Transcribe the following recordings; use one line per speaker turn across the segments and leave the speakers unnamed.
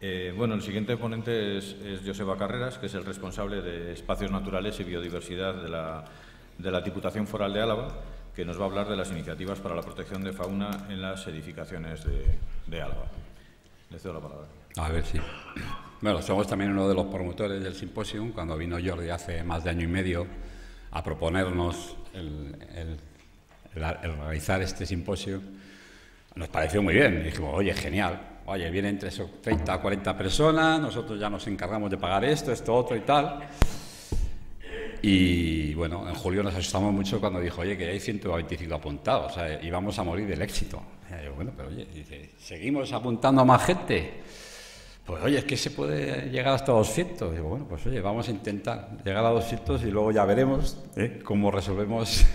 Eh, bueno, el siguiente ponente es, Joseba Carreras, que es el responsable de Espacios Naturales y Biodiversidad de la, Diputación Foral de Álava, que nos va a hablar de las iniciativas para la protección de fauna en las edificaciones de, Álava. Le cedo la palabra. A ver, sí. Bueno, somos también uno de los promotores del simposio, cuando vino Jordi hace más de año y medio a proponernos el realizar este simposio. Nos pareció muy bien, dijimos, oye, genial, oye, vienen 30 o 40 personas, nosotros ya nos encargamos de pagar esto, esto, otro y tal. Y bueno, en julio nos asustamos mucho cuando dijo, oye, que hay 125 apuntados, o sea, íbamos a morir del éxito. bueno, pero oye, dice, ¿seguimos apuntando a más gente? Pues oye, es que se puede llegar hasta 200. digo, bueno, pues oye, vamos a intentar llegar a 200 y luego ya veremos ¿eh? cómo resolvemos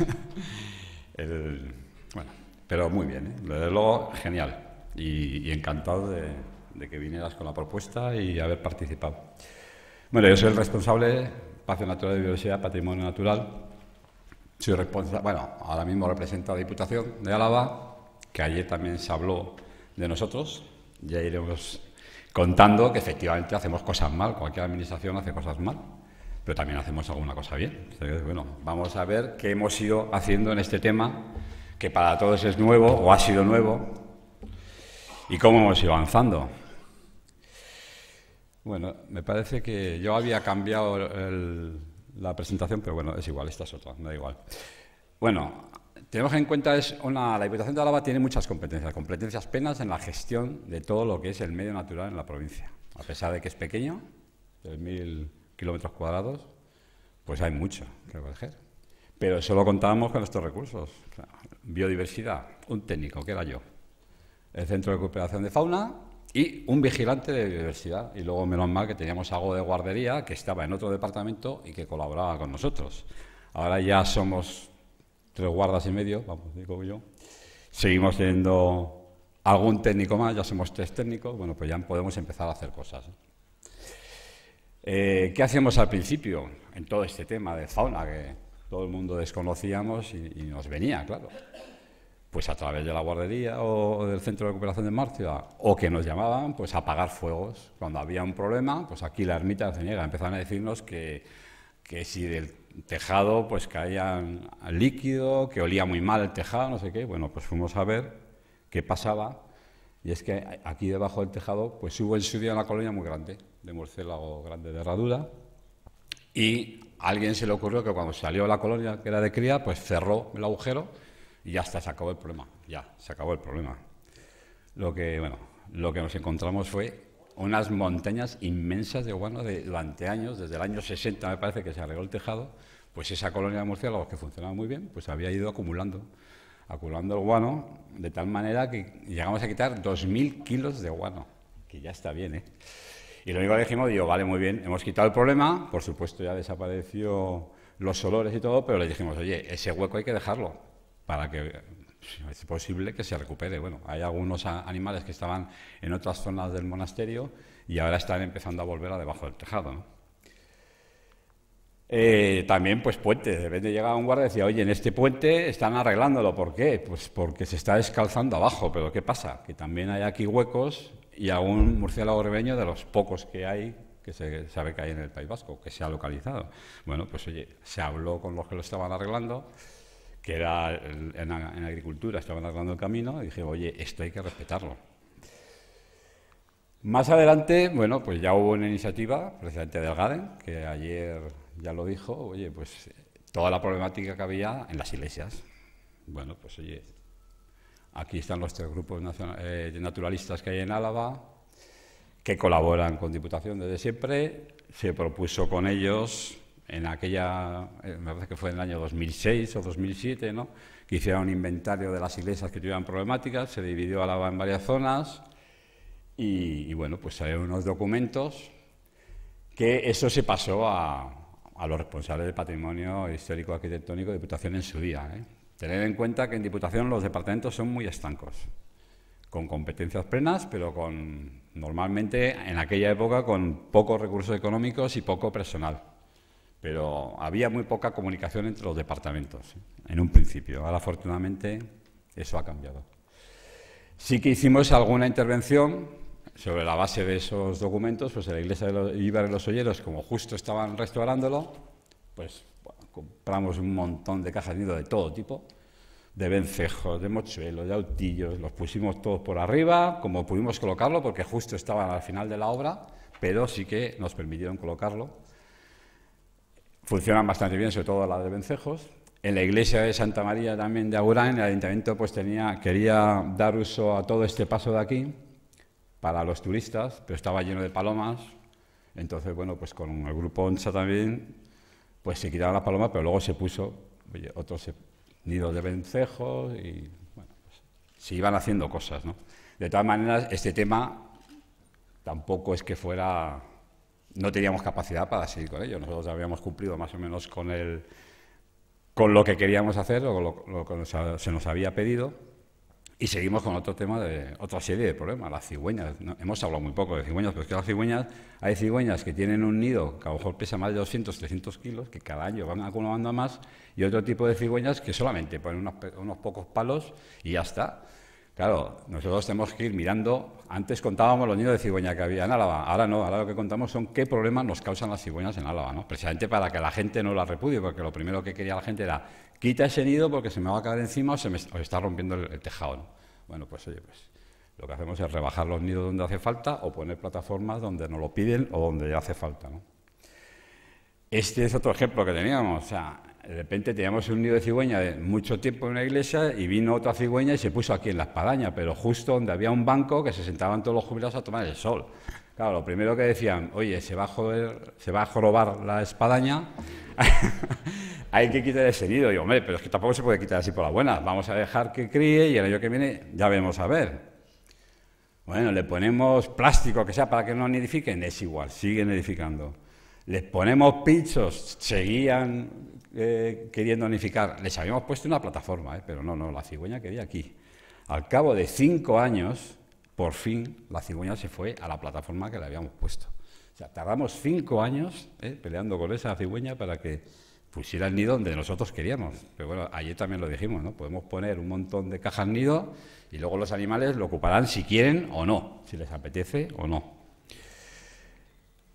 Bueno, pero muy bien, ¿eh? desde luego, genial y, encantado de, que vinieras con la propuesta y haber participado. Bueno, yo soy el responsable, Espacio Natural de Biodiversidad, Patrimonio Natural. Soy responsable, bueno, ahora mismo represento a la Diputación de Álava, que ayer también se habló de nosotros, ya iremos contando que efectivamente hacemos cosas mal, cualquier administración hace cosas mal, pero también hacemos alguna cosa bien. bueno, vamos a ver qué hemos ido haciendo en este tema, que para todos es nuevo o ha sido nuevo, ¿Y cómo hemos ido avanzando? Bueno, me parece que yo había cambiado la presentación, pero bueno, es igual, esta es otra, me da igual. Bueno, tenemos en cuenta es la Diputación de Álava tiene muchas competencias, competencias penas en la gestión de todo lo que es el medio natural en la provincia. A pesar de que es pequeño, 3.000 kilómetros cuadrados, pues hay mucho que proteger. Pero solo contábamos con estos recursos. Biodiversidad, un técnico, que era yo, el Centro de Recuperación de Fauna y un vigilante de biodiversidad. Y luego, menos mal, que teníamos algo de guardería que estaba en otro departamento y que colaboraba con nosotros. Ahora ya somos tres guardas y medio, vamos, digo yo. Seguimos teniendo algún técnico más, ya somos tres técnicos, bueno, pues ya podemos empezar a hacer cosas. Eh, ¿Qué hacíamos al principio en todo este tema de fauna que todo el mundo desconocíamos y nos venía, claro? pues a través de la guardería o del centro de recuperación de Marcia, o que nos llamaban pues a apagar fuegos. Cuando había un problema, pues aquí la ermita se niega. Empezaban a decirnos que, que si del tejado pues caían líquido, que olía muy mal el tejado, no sé qué. Bueno, pues fuimos a ver qué pasaba. Y es que aquí debajo del tejado pues hubo en su día una colonia muy grande, de murciélago grande de herradura. Y a alguien se le ocurrió que cuando salió la colonia, que era de cría, pues cerró el agujero y ya está, se acabó el problema, ya, se acabó el problema. Lo que, bueno, lo que nos encontramos fue unas montañas inmensas de guano de, durante años, desde el año 60 me parece que se arregló el tejado, pues esa colonia de murciélagos que funcionaba muy bien, pues había ido acumulando, acumulando el guano de tal manera que llegamos a quitar 2.000 kilos de guano, que ya está bien, ¿eh? Y lo único que dijimos, digo, vale, muy bien, hemos quitado el problema, por supuesto ya desapareció los olores y todo, pero le dijimos, oye, ese hueco hay que dejarlo, para que es posible que se recupere. Bueno, hay algunos animales que estaban en otras zonas del monasterio y ahora están empezando a volver a debajo del tejado. Eh, también, pues puentes. De repente llegaba un guardia y decía, oye, en este puente están arreglándolo. ¿Por qué? Pues porque se está descalzando abajo. Pero ¿qué pasa? Que también hay aquí huecos y algún murciélago rebeño de los pocos que hay que se sabe que hay en el País Vasco, que se ha localizado. Bueno, pues oye, se habló con los que lo estaban arreglando que era en, agricultura, estaban arreglando el camino, y dije, oye, esto hay que respetarlo. Más adelante, bueno, pues ya hubo una iniciativa, precisamente del GADEN, que ayer ya lo dijo, oye, pues toda la problemática que había en las iglesias. Bueno, pues oye, aquí están los tres grupos de eh, naturalistas que hay en Álava, que colaboran con Diputación desde siempre. Se propuso con ellos en aquella, eh, me parece que fue en el año 2006 o 2007, que hicieron un inventario de las iglesias que tuvieran problemáticas, se dividió la en varias zonas y, bueno, pues hay unos documentos que eso se pasó a, los responsables del patrimonio histórico arquitectónico de Diputación en su día. ¿eh? Tener en cuenta que en Diputación los departamentos son muy estancos, con competencias plenas, pero con normalmente en aquella época con pocos recursos económicos y poco personal pero había muy poca comunicación entre los departamentos ¿eh? en un principio. Ahora, afortunadamente, eso ha cambiado. Sí que hicimos alguna intervención sobre la base de esos documentos, pues en la iglesia de los, Ibar de los Olleros, como justo estaban restaurándolo, pues compramos un montón de cajas de nido de todo tipo, de vencejos, de mochuelos, de autillos, los pusimos todos por arriba, como pudimos colocarlo, porque justo estaban al final de la obra, pero sí que nos permitieron colocarlo funcionan bastante bien, sobre todo la de Vencejos. En la iglesia de Santa María también de Agurán, el ayuntamiento pues tenía, quería dar uso a todo este paso de aquí para los turistas, pero estaba lleno de palomas. Entonces, bueno, pues con el grupo ONSA también, pues se quitaron las palomas, pero luego se puso oye, otros nidos de vencejos y, bueno, pues, se iban haciendo cosas, ¿no? De todas maneras, este tema tampoco es que fuera no teníamos capacidad para seguir con ello. Nosotros habíamos cumplido más o menos con, el, con lo que queríamos hacer o lo, que se nos había pedido. Y seguimos con otro tema de otra serie de problemas, las cigüeñas. hemos hablado muy poco de cigüeñas, pero es que las cigüeñas, hay cigüeñas que tienen un nido que a lo mejor pesa más de 200, 300 kilos, que cada año van acumulando más, y otro tipo de cigüeñas que solamente ponen unos, unos pocos palos y ya está. Claro, nosotros tenemos que ir mirando. Antes contábamos los nidos de cigüeña que había en Álava. Ahora no, ahora lo que contamos son qué problemas nos causan las cigüeñas en Álava, ¿no? Precisamente para que la gente no las repudie, porque lo primero que quería la gente era quita ese nido porque se me va a caer encima o se me está rompiendo el, tejado, Bueno, pues oye, pues lo que hacemos es rebajar los nidos donde hace falta o poner plataformas donde nos lo piden o donde ya hace falta, ¿no? Este es otro ejemplo que teníamos. O sea, de repente teníamos un nido de cigüeña de mucho tiempo en una iglesia y vino otra cigüeña y se puso aquí en la espadaña, pero justo donde había un banco que se sentaban todos los jubilados a tomar el sol. Claro, lo primero que decían, oye, se va a, joder, se va a jorobar la espadaña, hay que quitar ese nido. Y yo, hombre, pero es que tampoco se puede quitar así por la buena, vamos a dejar que críe y el año que viene ya vemos a ver. Bueno, le ponemos plástico, que sea, para que no nidifiquen, es igual, siguen edificando les ponemos pinchos, seguían eh, queriendo unificar. Les habíamos puesto una plataforma, eh, pero no, no, la cigüeña quería aquí. Al cabo de cinco años, por fin, la cigüeña se fue a la plataforma que le habíamos puesto. O sea, tardamos cinco años eh, peleando con esa cigüeña para que pusiera el nido donde nosotros queríamos. Pero bueno, ayer también lo dijimos, ¿no? Podemos poner un montón de cajas nido y luego los animales lo ocuparán si quieren o no, si les apetece o no.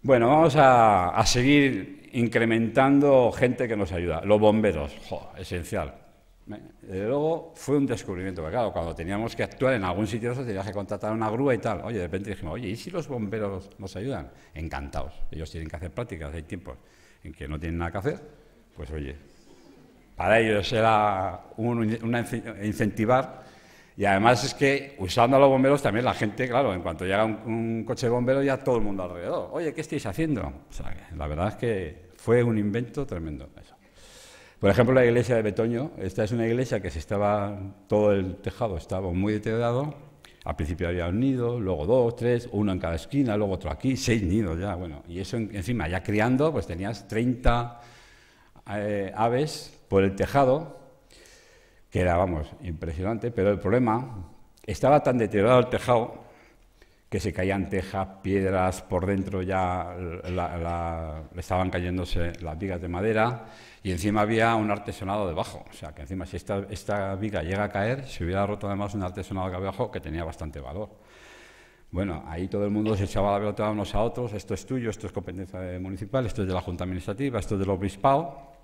Bueno, vamos a, seguir incrementando gente que nos ayuda. Los bomberos, esencial. Desde luego fue un descubrimiento, porque claro, cuando teníamos que actuar en algún sitio, eso tenías que contratar una grúa y tal. Oye, de repente dijimos, oye, ¿y si los bomberos nos ayudan? Encantados. Ellos tienen que hacer prácticas, hay tiempos en que no tienen nada que hacer. Pues oye, para ellos era un, incentivar y además es que usando a los bomberos también la gente, claro, en cuanto llega un, coche de bomberos ya todo el mundo alrededor. Oye, ¿qué estáis haciendo? O sea, la verdad es que fue un invento tremendo eso. Por ejemplo, la iglesia de Betoño, esta es una iglesia que se estaba, todo el tejado estaba muy deteriorado. Al principio había un nido, luego dos, tres, uno en cada esquina, luego otro aquí, seis nidos ya, bueno. Y eso encima, ya criando, pues tenías 30 eh, aves por el tejado que era, vamos, impresionante, pero el problema estaba tan deteriorado el tejado que se caían tejas, piedras, por dentro ya estaban cayéndose las vigas de madera y encima había un artesonado debajo. O sea, que encima si esta, esta viga llega a caer, se hubiera roto además un artesonado que que tenía bastante valor. Bueno, ahí todo el mundo se echaba la pelota unos a otros, esto es tuyo, esto es competencia municipal, esto es de la Junta Administrativa, esto es del Obispado,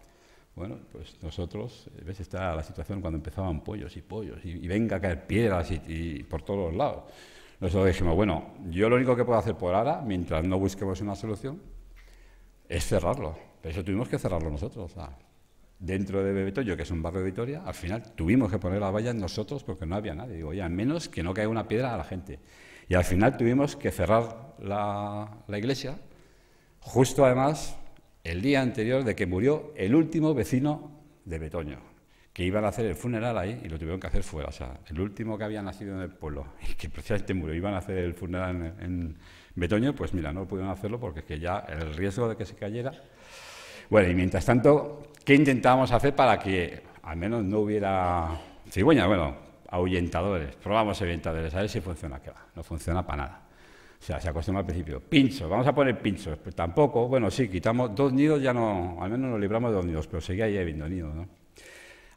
bueno, pues nosotros, eh, ves, está la situación cuando empezaban pollos y pollos, y, venga a caer piedras y, por todos lados. Nosotros dijimos, bueno, yo lo único que puedo hacer por ahora, mientras no busquemos una solución, es cerrarlo. Pero eso tuvimos que cerrarlo nosotros. dentro de Bebetoyo, que es un barrio de Vitoria, al final tuvimos que poner la valla nosotros porque no había nadie. Digo, ya menos que no caiga una piedra a la gente. Y al final tuvimos que cerrar la iglesia, justo además el día anterior de que murió el último vecino de Betoño, que iban a hacer el funeral ahí y lo tuvieron que hacer fuera. O sea, el último que había nacido en el pueblo y que precisamente murió, iban a hacer el funeral en, Betoño, pues mira, no pudieron hacerlo porque es que ya el riesgo de que se cayera. Bueno, y mientras tanto, ¿qué intentábamos hacer para que al menos no hubiera cigüeña? Bueno, ahuyentadores, probamos ahuyentadores, a ver si funciona, qué va, no funciona para nada. O sea, se acostumbra al principio. Pinchos, vamos a poner pinchos. Pues pero tampoco, bueno, sí, quitamos dos nidos, ya no, al menos nos libramos de dos nidos, pero seguía ahí habiendo nidos, ¿no?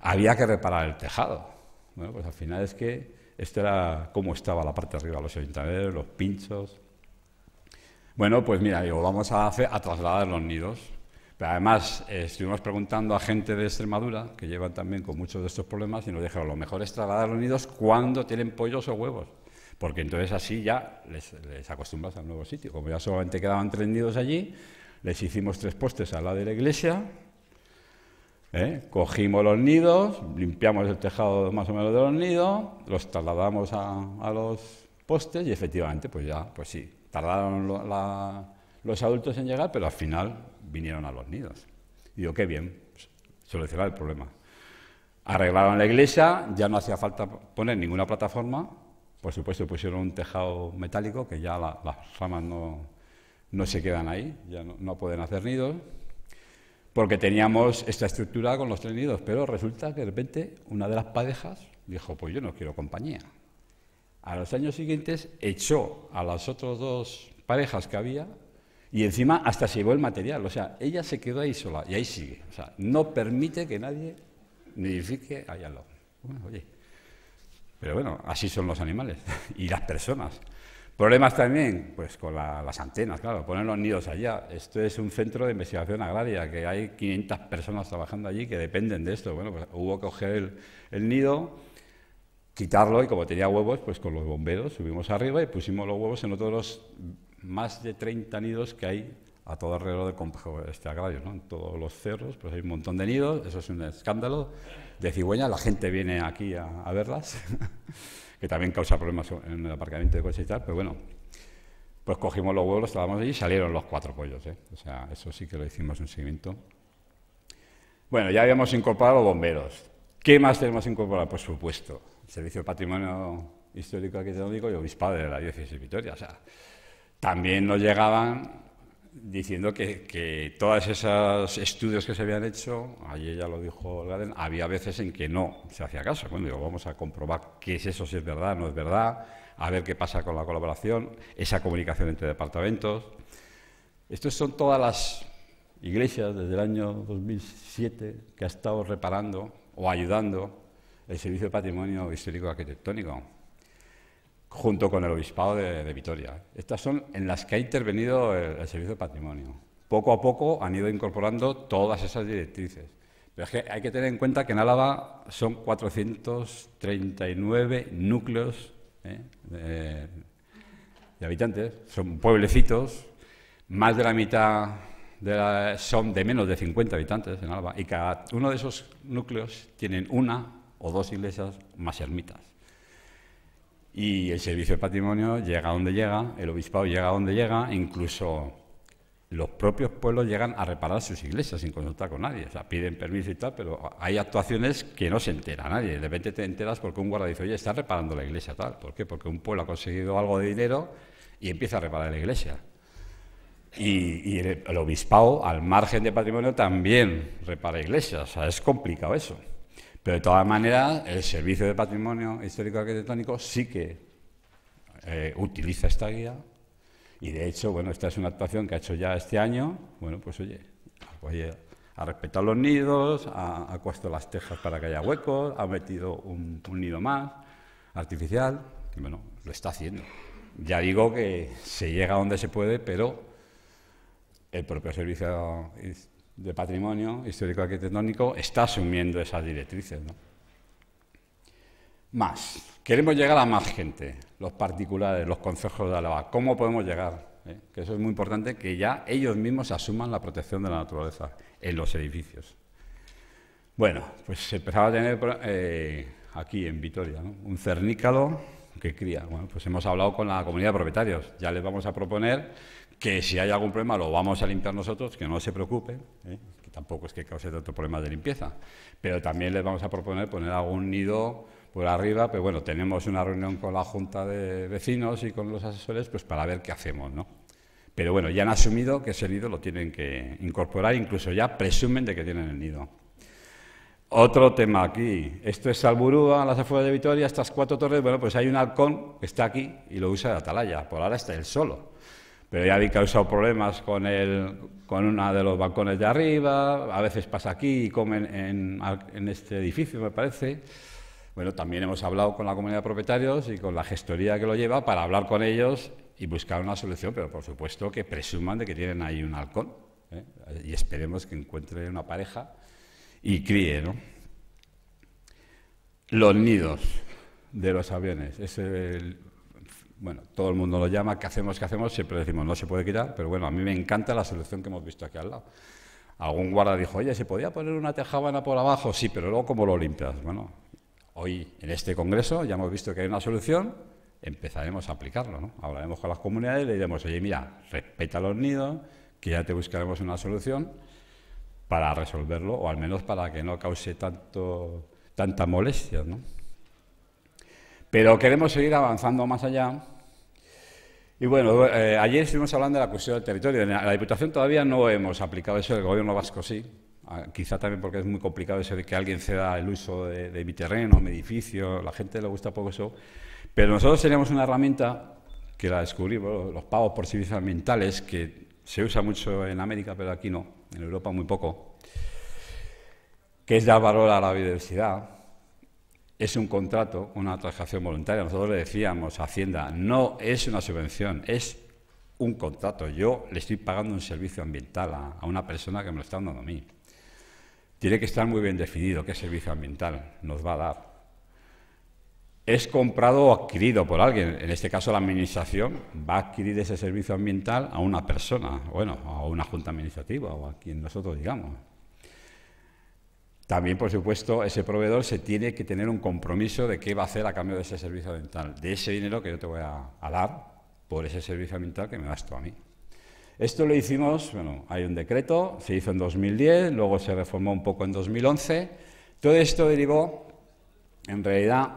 Había que reparar el tejado. Bueno, pues al final es que esto era cómo estaba la parte de arriba, los ayuntamientos, los pinchos. Bueno, pues mira, digo, vamos a, hacer, a trasladar los nidos. Pero además eh, estuvimos preguntando a gente de Extremadura, que llevan también con muchos de estos problemas, y nos dijeron, lo mejor es trasladar los nidos cuando tienen pollos o huevos porque entonces así ya les, acostumbras al nuevo sitio. Como ya solamente quedaban tres nidos allí, les hicimos tres postes a lado de la iglesia, ¿eh? cogimos los nidos, limpiamos el tejado más o menos de los nidos, los trasladamos a, los postes y efectivamente, pues ya, pues sí, tardaron los adultos en llegar, pero al final vinieron a los nidos. Y digo, qué bien, pues, solucionar el problema. Arreglaron la iglesia, ya no hacía falta poner ninguna plataforma, por supuesto pusieron un tejado metálico que ya las ramas no, se quedan ahí, ya no, pueden hacer nidos, porque teníamos esta estructura con los tres nidos, pero resulta que de repente una de las parejas dijo, pues yo no quiero compañía. A los años siguientes echó a las otras dos parejas que había y encima hasta se llevó el material. O sea, ella se quedó ahí sola y ahí sigue. O sea, no permite que nadie nidifique allá al oye. Pero bueno, así son los animales y las personas. Problemas también, pues con las antenas, claro, poner los nidos allá. Esto es un centro de investigación agraria, que hay 500 personas trabajando allí que dependen de esto. Bueno, pues hubo que coger el, el nido, quitarlo y como tenía huevos, pues con los bomberos subimos arriba y pusimos los huevos en otros más de 30 nidos que hay a todo alrededor del complejo este agrario, ¿no? en todos los cerros, pues hay un montón de nidos, eso es un escándalo de cigüeña, la gente viene aquí a, verlas, que también causa problemas en el aparcamiento de coches y tal, pero bueno, pues cogimos los huevos, estábamos allí y salieron los cuatro pollos, ¿eh? o sea, eso sí que lo hicimos un seguimiento. Bueno, ya habíamos incorporado bomberos. ¿Qué más tenemos incorporado? Por supuesto, el Servicio de Patrimonio Histórico Arquitectónico y Obispado de la Diócesis de Vitoria, o sea, también nos llegaban diciendo que, todos esos estudios que se habían hecho, ayer ya lo dijo Gaden, había veces en que no se hacía caso. cuando digo, vamos a comprobar qué es eso, si es verdad, no es verdad, a ver qué pasa con la colaboración, esa comunicación entre departamentos. Estas son todas las iglesias desde el año 2007 que ha estado reparando o ayudando el Servicio de Patrimonio Histórico Arquitectónico junto con el Obispado de, Vitoria. Estas son en las que ha intervenido el, Servicio de Patrimonio. Poco a poco han ido incorporando todas esas directrices. Pero es que hay que tener en cuenta que en Álava son 439 núcleos ¿eh? Eh, de, habitantes, son pueblecitos, más de la mitad son de menos de 50 habitantes en Álava y cada uno de esos núcleos tienen una o dos iglesias más ermitas. Y el servicio de patrimonio llega donde llega, el obispado llega donde llega, incluso los propios pueblos llegan a reparar sus iglesias sin consultar con nadie. O sea, piden permiso y tal, pero hay actuaciones que no se entera nadie. De repente te enteras porque un guarda dice, oye, está reparando la iglesia tal. ¿Por qué? Porque un pueblo ha conseguido algo de dinero y empieza a reparar la iglesia. Y, el, el, obispado, al margen de patrimonio, también repara iglesias. O sea, es complicado eso. Pero de todas maneras, el Servicio de Patrimonio Histórico Arquitectónico sí que eh, utiliza esta guía y de hecho, bueno, esta es una actuación que ha hecho ya este año. Bueno, pues oye, ha respetado los nidos, ha, cuesto puesto las tejas para que haya huecos, ha metido un, nido más artificial. Y bueno, lo está haciendo. Ya digo que se llega donde se puede, pero el propio servicio de patrimonio histórico-arquitectónico está asumiendo esas directrices. ¿no? Más, queremos llegar a más gente, los particulares, los consejos de Álava. ¿Cómo podemos llegar? ¿Eh? Que eso es muy importante, que ya ellos mismos asuman la protección de la naturaleza en los edificios. Bueno, pues se empezaba a tener eh, aquí en Vitoria un cernícalo que cría. Bueno, pues hemos hablado con la comunidad de propietarios. Ya les vamos a proponer que si hay algún problema lo vamos a limpiar nosotros, que no se preocupen, ¿eh? que tampoco es que cause tanto problema de limpieza, pero también les vamos a proponer poner algún nido por arriba, pero bueno, tenemos una reunión con la Junta de Vecinos y con los asesores pues para ver qué hacemos, ¿no? Pero bueno, ya han asumido que ese nido lo tienen que incorporar, incluso ya presumen de que tienen el nido. Otro tema aquí, esto es Salburúa, a las afueras de Vitoria, estas cuatro torres, bueno, pues hay un halcón que está aquí y lo usa de atalaya, por ahora está él solo pero ya ha causado problemas con, el, con uno de los balcones de arriba, a veces pasa aquí y comen en, este edificio, me parece. Bueno, también hemos hablado con la comunidad de propietarios y con la gestoría que lo lleva para hablar con ellos y buscar una solución, pero por supuesto que presuman de que tienen ahí un halcón ¿eh? y esperemos que encuentren una pareja y críe, ¿no? Los nidos de los aviones, es el bueno, todo el mundo lo llama, ¿qué hacemos? ¿Qué hacemos? Siempre decimos, no se puede quitar, pero bueno, a mí me encanta la solución que hemos visto aquí al lado. Algún guarda dijo, oye, ¿se podía poner una tejabana por abajo? Sí, pero luego, ¿cómo lo limpias? Bueno, hoy en este congreso ya hemos visto que hay una solución, empezaremos a aplicarlo, ¿no? Hablaremos con las comunidades y le diremos, oye, mira, respeta los nidos, que ya te buscaremos una solución para resolverlo, o al menos para que no cause tanta molestia, ¿no? Pero queremos seguir avanzando más allá. Y bueno, eh, ayer estuvimos hablando de la cuestión del territorio. En la Diputación todavía no hemos aplicado eso, el Gobierno vasco sí. Ah, quizá también porque es muy complicado eso de que alguien ceda el uso de, mi terreno, mi edificio. la gente le gusta poco eso. Pero nosotros tenemos una herramienta que la descubrimos, los pagos por servicios ambientales, que se usa mucho en América, pero aquí no, en Europa muy poco, que es dar valor a la biodiversidad es un contrato, una transacción voluntaria. Nosotros le decíamos a Hacienda, no es una subvención, es un contrato. Yo le estoy pagando un servicio ambiental a, una persona que me lo está dando a mí. Tiene que estar muy bien definido qué servicio ambiental nos va a dar. Es comprado o adquirido por alguien. En este caso, la Administración va a adquirir ese servicio ambiental a una persona, bueno, a una junta administrativa o a quien nosotros digamos. También, por supuesto, ese proveedor se tiene que tener un compromiso de qué va a hacer a cambio de ese servicio dental, de ese dinero que yo te voy a, a dar por ese servicio ambiental que me das tú a mí. Esto lo hicimos, bueno, hay un decreto, se hizo en 2010, luego se reformó un poco en 2011. Todo esto derivó, en realidad,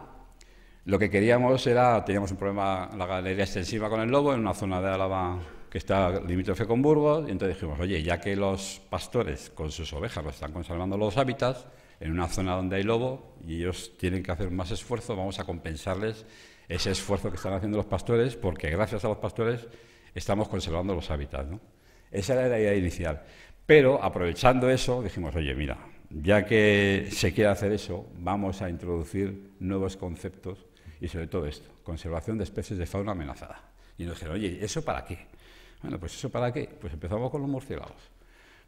lo que queríamos era, teníamos un problema, la galería extensiva con el lobo en una zona de Álava que está limítrofe con Burgos, y entonces dijimos, oye, ya que los pastores con sus ovejas lo están conservando los hábitats, en una zona donde hay lobo, y ellos tienen que hacer más esfuerzo, vamos a compensarles ese esfuerzo que están haciendo los pastores, porque gracias a los pastores estamos conservando los hábitats. Esa era la idea inicial. Pero aprovechando eso, dijimos, oye, mira, ya que se quiere hacer eso, vamos a introducir nuevos conceptos y sobre todo esto, conservación de especies de fauna amenazada. Y nos dijeron, oye, ¿eso para qué? Bueno, pues eso para qué? Pues empezamos con los murciélagos.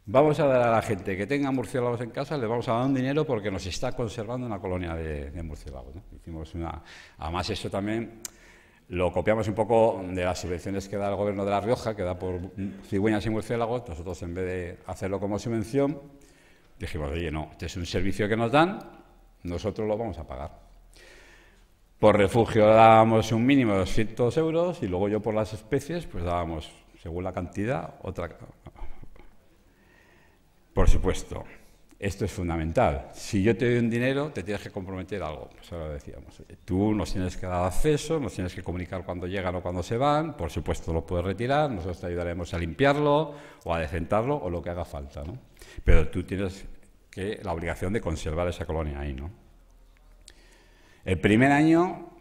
Vamos a dar a la gente que tenga murciélagos en casa, le vamos a dar un dinero porque nos está conservando una colonia de, murciélagos. Hicimos una, además, esto también lo copiamos un poco de las subvenciones que da el gobierno de La Rioja, que da por cigüeñas y murciélagos. Nosotros, en vez de hacerlo como subvención, dijimos, oye, no, este es un servicio que nos dan, nosotros lo vamos a pagar. Por refugio dábamos un mínimo de 200 euros y luego yo por las especies pues dábamos según la cantidad, otra... Por supuesto, esto es fundamental. Si yo te doy un dinero, te tienes que comprometer algo. pues decíamos. Tú nos tienes que dar acceso, nos tienes que comunicar cuando llegan o cuándo se van. Por supuesto, lo puedes retirar. Nosotros te ayudaremos a limpiarlo o a decentarlo o lo que haga falta. Pero tú tienes que la obligación de conservar esa colonia ahí. ¿no? El primer año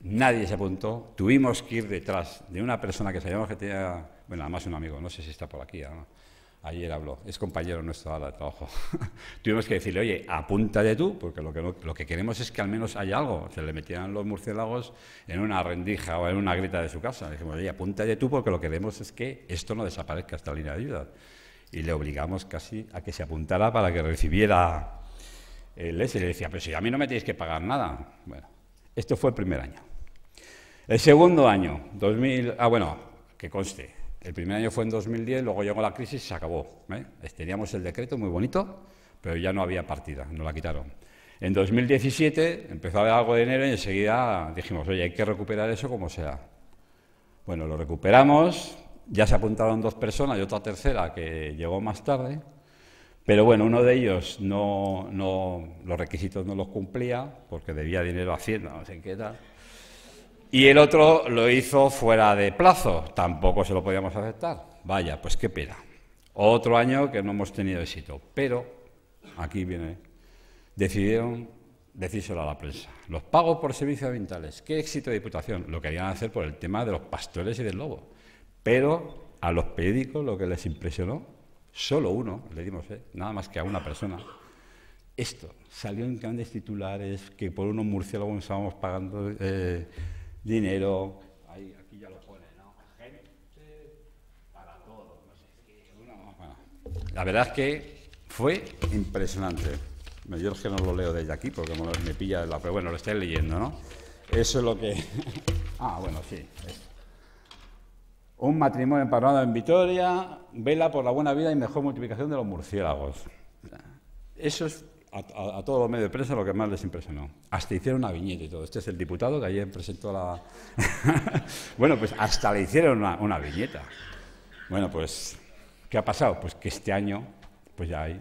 Nadie se apuntó. Tuvimos que ir detrás de una persona que sabíamos que tenía, bueno, además un amigo, no sé si está por aquí, ayer habló, es compañero nuestro de trabajo. Tuvimos que decirle, oye, apúntate tú, porque lo que, lo que queremos es que al menos haya algo. Se le metieran los murciélagos en una rendija o en una grieta de su casa. Le dijimos, oye, apúntate tú, porque lo que queremos es que esto no desaparezca, esta línea de ayuda. Y le obligamos casi a que se apuntara para que recibiera el ese. Y le decía, pero si a mí no me tenéis que pagar nada. Bueno, esto fue el primer año. El segundo año, 2000, ah bueno, que conste, el primer año fue en 2010, luego llegó la crisis y se acabó. ¿eh? Teníamos el decreto muy bonito, pero ya no había partida, no la quitaron. En 2017 empezó a haber algo de enero y enseguida dijimos, oye, hay que recuperar eso como sea. Bueno, lo recuperamos, ya se apuntaron dos personas y otra tercera que llegó más tarde. Pero bueno, uno de ellos no, los requisitos no los cumplía porque debía dinero a Hacienda, no sé qué tal. Y el otro lo hizo fuera de plazo, tampoco se lo podíamos aceptar. Vaya, pues qué pena. Otro año que no hemos tenido éxito. Pero, aquí viene, decidieron decírselo a la prensa. Los pagos por servicios ambientales, qué éxito de diputación. Lo querían hacer por el tema de los pastores y del lobo. Pero a los periódicos lo que les impresionó solo uno, le dimos, ¿eh? nada más que a una persona. Esto salió en grandes titulares, que por unos murciélagos estábamos pagando eh, dinero. Ahí, aquí ya lo pone, ¿no? Gente para todos La verdad es que fue impresionante. Yo es que no lo leo desde aquí porque me pilla la... Pero bueno, lo estáis leyendo, ¿no? Eso es lo que... ah, bueno, sí. Esto. Un matrimonio empadronado en Vitoria vela por la buena vida y mejor multiplicación de los murciélagos. Eso es a, todos los medios de prensa lo que más les impresionó. Hasta hicieron una viñeta y todo. Este es el diputado que ayer presentó la... bueno, pues hasta le hicieron una, viñeta. Bueno, pues, ¿qué ha pasado? Pues que este año, pues ya hay,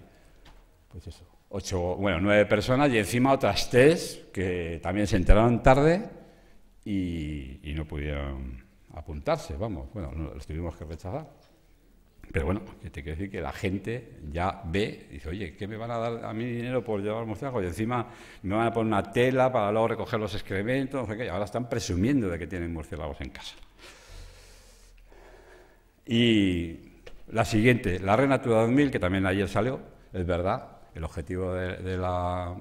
pues eso, ocho, bueno, nueve personas y encima otras tres que también se enteraron tarde y no pudieron apuntarse, vamos, bueno, los tuvimos que rechazar. Pero bueno, que te quiero decir que la gente ya ve, dice, oye, ¿qué me van a dar a mí dinero por llevar murciélagos? Y encima me van a poner una tela para luego recoger los excrementos, no sé qué, y ahora están presumiendo de que tienen murciélagos en casa. Y la siguiente, la Renatura 2000, que también ayer salió, es verdad, el objetivo de, la,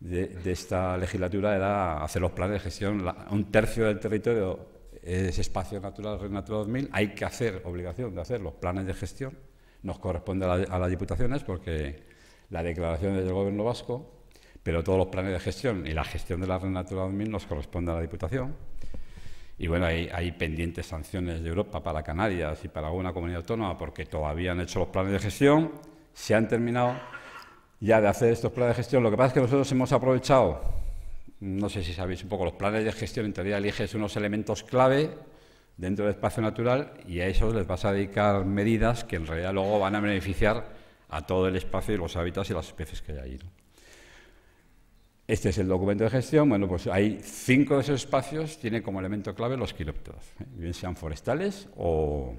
de, de, esta legislatura era hacer los planes de gestión a un tercio del territorio ...es espacio natural, Red Natura 2000, hay que hacer, obligación de hacer los planes de gestión, nos corresponde a, las diputaciones porque la declaración es del Gobierno vasco, pero todos los planes de gestión y la gestión de la Red Natura 2000 nos corresponde a la diputación. Y bueno, hay, hay, pendientes sanciones de Europa para Canarias y para alguna comunidad autónoma porque todavía han hecho los planes de gestión, se han terminado ya de hacer estos planes de gestión. Lo que pasa es que nosotros hemos aprovechado no sé si sabéis un poco, los planes de gestión, en teoría eliges unos elementos clave dentro del espacio natural y a esos les vas a dedicar medidas que en realidad luego van a beneficiar a todo el espacio y los hábitats y las especies que hay allí. Este es el documento de gestión. Bueno, pues hay cinco de esos espacios, tiene como elemento clave los quirópteros, ¿eh? bien sean forestales o,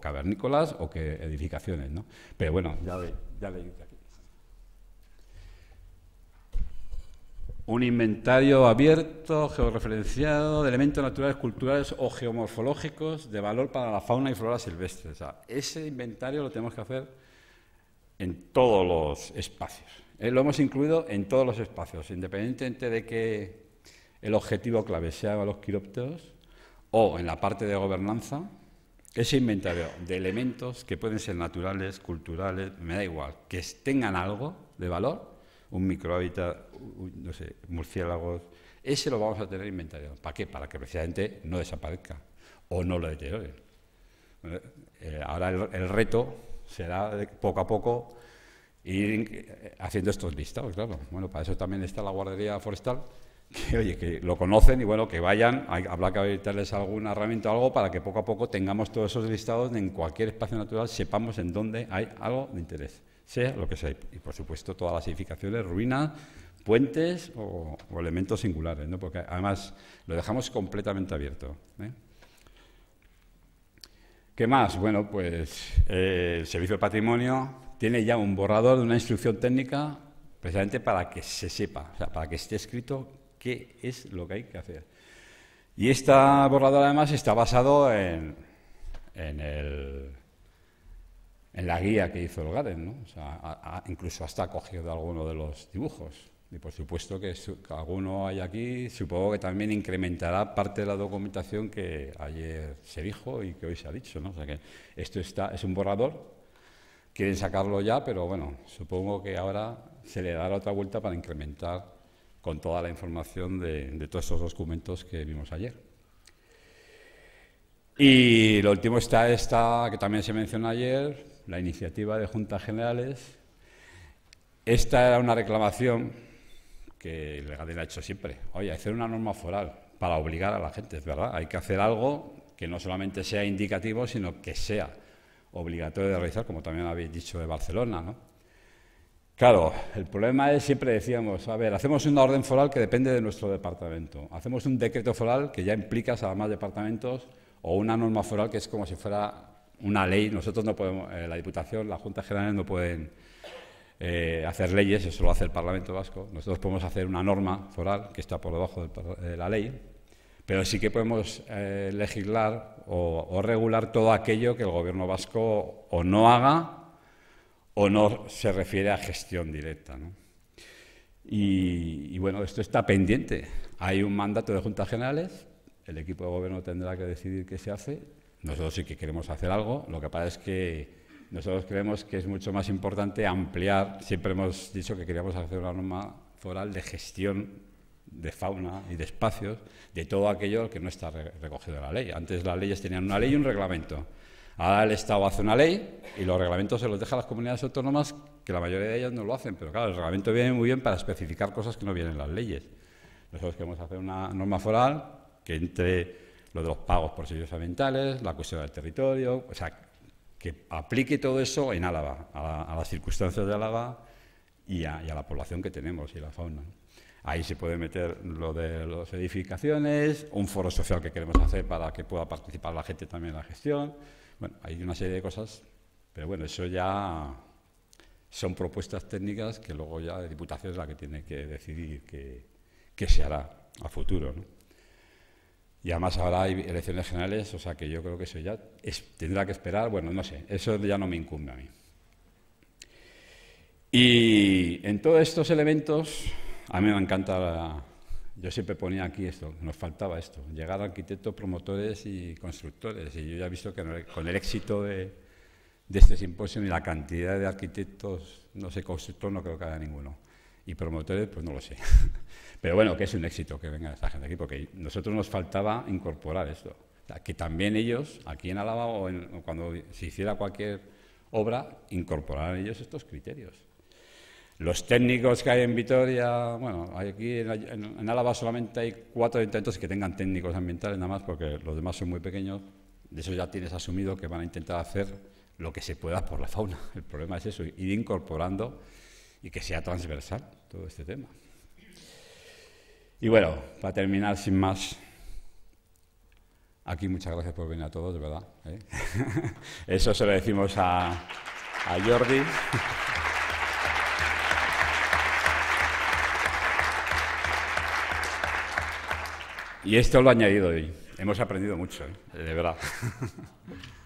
cavernícolas o que edificaciones. ¿no? Pero bueno, ya, ve, ya un inventario abierto, georreferenciado, de elementos naturales, culturales o geomorfológicos de valor para la fauna y flora silvestre. O sea, ese inventario lo tenemos que hacer en todos los espacios. Eh, lo hemos incluido en todos los espacios, independientemente de que el objetivo clave sea los quirópteros o en la parte de gobernanza, ese inventario de elementos que pueden ser naturales, culturales, me da igual, que tengan algo de valor, un microhábitat, un, no sé, murciélagos, ese lo vamos a tener inventario, ¿Para qué? Para que precisamente no desaparezca o no lo deteriore. Eh, ahora el, reto será de, poco a poco ir eh, haciendo estos listados, claro. Bueno, para eso también está la guardería forestal, que oye, que lo conocen y bueno, que vayan, habrá que habilitarles alguna herramienta o algo para que poco a poco tengamos todos esos listados en cualquier espacio natural, sepamos en dónde hay algo de interés sea lo que sea. Y por supuesto todas las edificaciones, ruinas, puentes o, elementos singulares, ¿no? porque además lo dejamos completamente abierto. ¿eh? ¿Qué más? Bueno, pues eh, el Servicio de Patrimonio tiene ya un borrador de una instrucción técnica precisamente para que se sepa, o sea, para que esté escrito qué es lo que hay que hacer. Y esta borrador además está basado en, en el en la guía que hizo el Garen, incluso hasta ha cogido alguno de los dibujos. Y por supuesto que, alguno hay aquí, supongo que también incrementará parte de la documentación que ayer se dijo y que hoy se ha dicho. sea que esto está, es un borrador, quieren sacarlo ya, pero bueno, supongo que ahora se le dará otra vuelta para incrementar con toda la información de, todos esos documentos que vimos ayer. Y lo último está esta, que también se mencionó ayer, la iniciativa de Juntas Generales. Esta era una reclamación que el ha hecho siempre. Oye, hacer una norma foral para obligar a la gente, es verdad. Hay que hacer algo que no solamente sea indicativo, sino que sea obligatorio de realizar, como también habéis dicho de Barcelona, ¿no? Claro, el problema es, siempre decíamos, a ver, hacemos una orden foral que depende de nuestro departamento, hacemos un decreto foral que ya implica a más departamentos, o una norma foral que es como si fuera una ley. Nosotros no podemos, eh, la Diputación, la Junta General no pueden eh, hacer leyes, eso lo hace el Parlamento Vasco. Nosotros podemos hacer una norma foral que está por debajo de la ley, pero sí que podemos eh, legislar o, regular todo aquello que el Gobierno Vasco o no haga o no se refiere a gestión directa. y bueno, esto está pendiente. Hay un mandato de juntas generales, el equipo de gobierno tendrá que decidir qué se hace nosotros sí que queremos hacer algo, lo que pasa es que nosotros creemos que es mucho más importante ampliar, siempre hemos dicho que queríamos hacer una norma foral de gestión de fauna y de espacios, de todo aquello que no está recogido en la ley. Antes las leyes tenían una ley y un reglamento. Ahora el Estado hace una ley y los reglamentos se los deja a las comunidades autónomas, que la mayoría de ellas no lo hacen, pero claro, el reglamento viene muy bien para especificar cosas que no vienen en las leyes. Nosotros queremos hacer una norma foral que entre lo de los pagos por servicios ambientales, la cuestión del territorio, o sea, que aplique todo eso en Álava, a, las circunstancias de Álava y a, y a, la población que tenemos y la fauna. Ahí se puede meter lo de las edificaciones, un foro social que queremos hacer para que pueda participar la gente también en la gestión. Bueno, hay una serie de cosas, pero bueno, eso ya son propuestas técnicas que luego ya la Diputación es la que tiene que decidir qué, se hará a futuro. ¿no? Y además ahora hay elecciones generales, o sea que yo creo que eso ya tendrá que esperar, bueno, no sé, eso ya no me incumbe a mí. Y en todos estos elementos, a mí me encanta, yo siempre ponía aquí esto, nos faltaba esto, llegar a arquitectos, promotores y constructores. Y yo ya he visto que con el éxito de, de este simposio y la cantidad de arquitectos, no sé, constructores no creo que haya ninguno. Y promotores, pues no lo sé. Pero bueno, que es un éxito que venga esta gente aquí, porque nosotros nos faltaba incorporar esto. que también ellos, aquí en Álava o, cuando se hiciera cualquier obra, incorporaran ellos estos criterios. Los técnicos que hay en Vitoria, bueno, aquí en, en, Álava solamente hay cuatro intentos que tengan técnicos ambientales nada más, porque los demás son muy pequeños. De eso ya tienes asumido que van a intentar hacer lo que se pueda por la fauna. El problema es eso, ir incorporando y que sea transversal todo este tema. Y bueno, para terminar, sin más, aquí muchas gracias por venir a todos, de verdad. ¿eh? Eso se lo decimos a, Jordi. Y esto lo ha añadido hoy. Hemos aprendido mucho, ¿eh? de verdad.